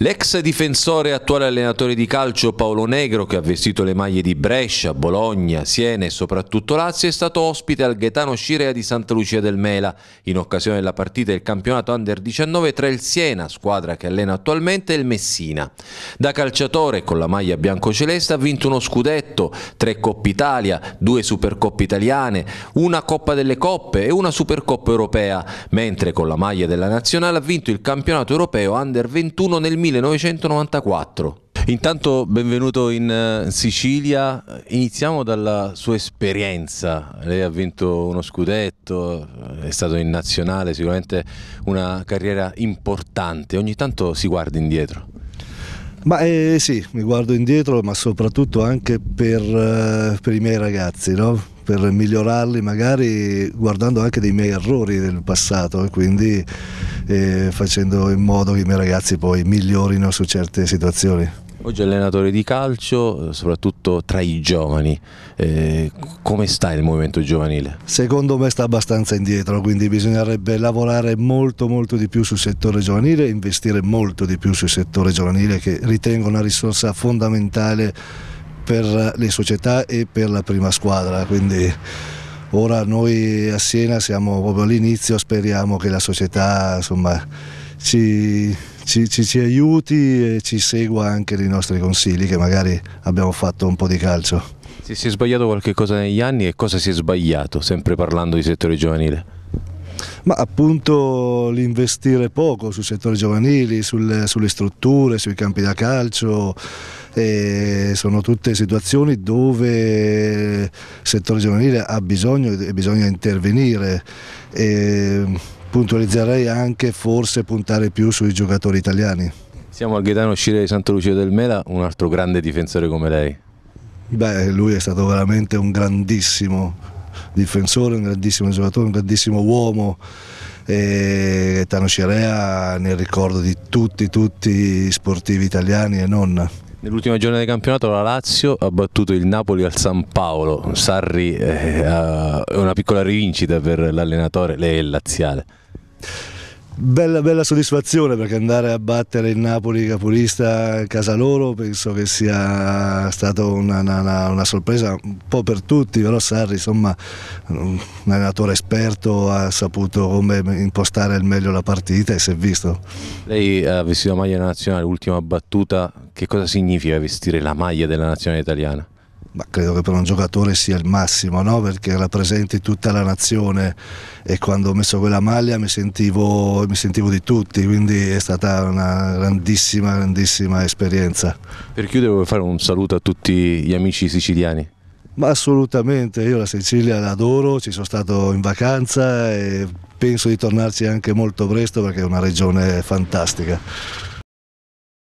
L'ex difensore e attuale allenatore di calcio Paolo Negro, che ha vestito le maglie di Brescia, Bologna, Siena e soprattutto Lazio, è stato ospite al Gaetano Scirea di Santa Lucia del Mela in occasione della partita del campionato Under 19 tra il Siena, squadra che allena attualmente, e il Messina. Da calciatore con la maglia biancoceleste ha vinto uno scudetto, tre Coppe Italia, due Supercoppe italiane, una Coppa delle Coppe e una Supercoppa europea, mentre con la maglia della nazionale ha vinto il campionato europeo Under 21 nel 2020 1994. Intanto benvenuto in eh, Sicilia, iniziamo dalla sua esperienza, lei ha vinto uno scudetto, è stato in nazionale, sicuramente una carriera importante, ogni tanto si guarda indietro. Ma eh, sì, mi guardo indietro, ma soprattutto anche per, eh, per i miei ragazzi, no? per migliorarli magari guardando anche dei miei errori del passato e eh, quindi eh, facendo in modo che i miei ragazzi poi migliorino su certe situazioni. Oggi allenatore di calcio, eh, soprattutto tra i giovani, eh, come sta il movimento giovanile? Secondo me sta abbastanza indietro, quindi bisognerebbe lavorare molto molto di più sul settore giovanile e investire molto di più sul settore giovanile che ritengo una risorsa fondamentale per le società e per la prima squadra, quindi ora noi a Siena siamo proprio all'inizio, speriamo che la società insomma, ci, ci, ci, ci aiuti e ci segua anche nei nostri consigli che magari abbiamo fatto un po' di calcio. si è sbagliato qualche cosa negli anni e cosa si è sbagliato, sempre parlando di settore giovanile? Ma appunto l'investire poco sul settore giovanili, sul, sulle strutture, sui campi da calcio, sono tutte situazioni dove il settore giovanile ha bisogno e bisogna intervenire. E puntualizzerei anche forse puntare più sui giocatori italiani. Siamo al Gaetano Scire di Santa Lucia del Mela, un altro grande difensore come lei. Beh, lui è stato veramente un grandissimo difensore, un grandissimo giocatore, un grandissimo uomo. E Tano Cirea nel ricordo di tutti, tutti i sportivi italiani e non. Nell'ultima giornata di campionato la Lazio ha battuto il Napoli al San Paolo, Sarri è eh, una piccola rivincita per l'allenatore, lei è laziale. Bella, bella, soddisfazione perché andare a battere il Napoli capolista a casa loro penso che sia stata una, una, una, sorpresa un po' per tutti, però Sarri insomma un allenatore esperto ha saputo come impostare al meglio la partita e si è visto. Lei ha vestito la maglia nazionale, ultima battuta, che cosa significa vestire la maglia della nazionale italiana? ma credo che per un giocatore sia il massimo, no? perché rappresenti tutta la nazione e quando ho messo quella maglia mi sentivo, mi sentivo, di tutti, quindi è stata una grandissima, grandissima esperienza. Per chiudere vuoi fare un saluto a tutti gli amici siciliani? Ma assolutamente, io la Sicilia l'adoro, ci sono stato in vacanza e penso di tornarci anche molto presto perché è una regione fantastica.